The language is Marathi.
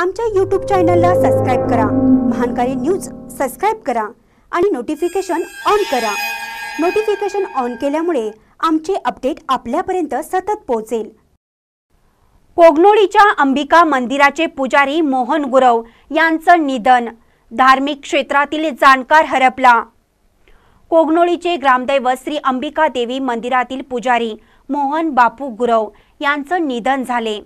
आमच्या यूट्यूब चॅनलला सबस्क्राईब करा महानकारी न्यूज सबस्क्राईब करा आणि नोटिफिकेशन ऑन करा नोटिफिकेशन ऑन केल्यामुळे आमचे अपडेट आपल्यापर्यंत सतत पोहोचेल कोगनोडीच्या अंबिका मंदिराचे पुजारी मोहन गुरव यांचं निधन धार्मिक क्षेत्रातील जाणकार हरपला कोगनोळीचे ग्रामदैवत श्री अंबिका देवी मंदिरातील पुजारी मोहन बापू गुरव यांचं निधन झाले